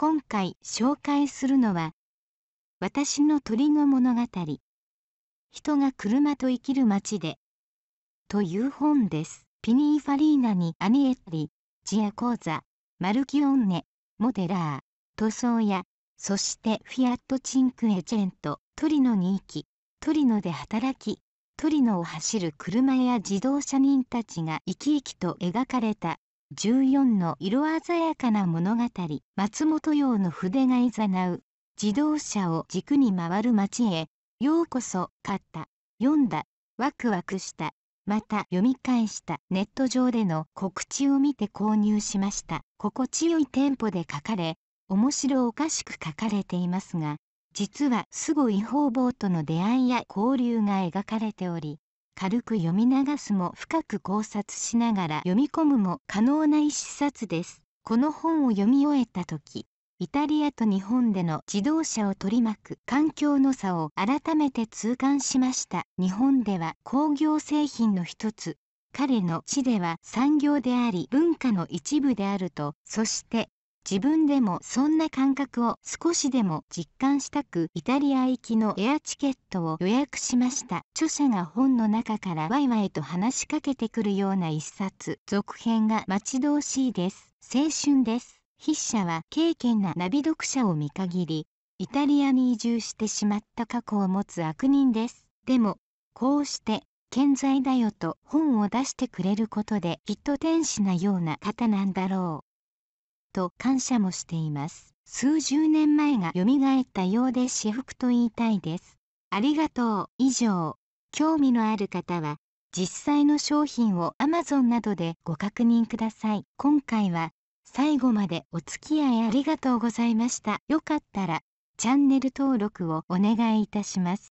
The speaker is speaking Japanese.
今回紹介するのは「私の鳥の物語人が車と生きる街で」という本です。ピニーファリーナにアニエッリ、ジアコーザ、マルキオンネ、モデラー、塗装屋、そしてフィアットチンクエチェント、トリノに行き、トリノで働き、トリノを走る車や自動車人たちが生き生きと描かれた14の色鮮やかな物語松本陽の筆がいざなう自動車を軸に回る街へようこそ買った読んだワクワクしたまた読み返したネット上での告知を見て購入しました心地よいテンポで書かれ面白おかしく書かれていますが実はすごい方々との出会いや交流が描かれており軽く読み流すも深く考察しながら読み込むも可能な一冊です。この本を読み終えた時、イタリアと日本での自動車を取り巻く環境の差を改めて痛感しました。日本では工業製品の一つ、彼の地では産業であり文化の一部であると、そして自分でもそんな感覚を少しでも実感したくイタリア行きのエアチケットを予約しました著者が本の中からワイワイと話しかけてくるような一冊続編が待ち遠しいです青春です筆者は経験なナビ読者を見限りイタリアに移住してしまった過去を持つ悪人ですでもこうして健在だよと本を出してくれることできっと天使なような方なんだろうと感謝もしています数十年前が蘇ったようで至福と言いたいですありがとう以上興味のある方は実際の商品を Amazon などでご確認ください今回は最後までお付き合いありがとうございましたよかったらチャンネル登録をお願いいたします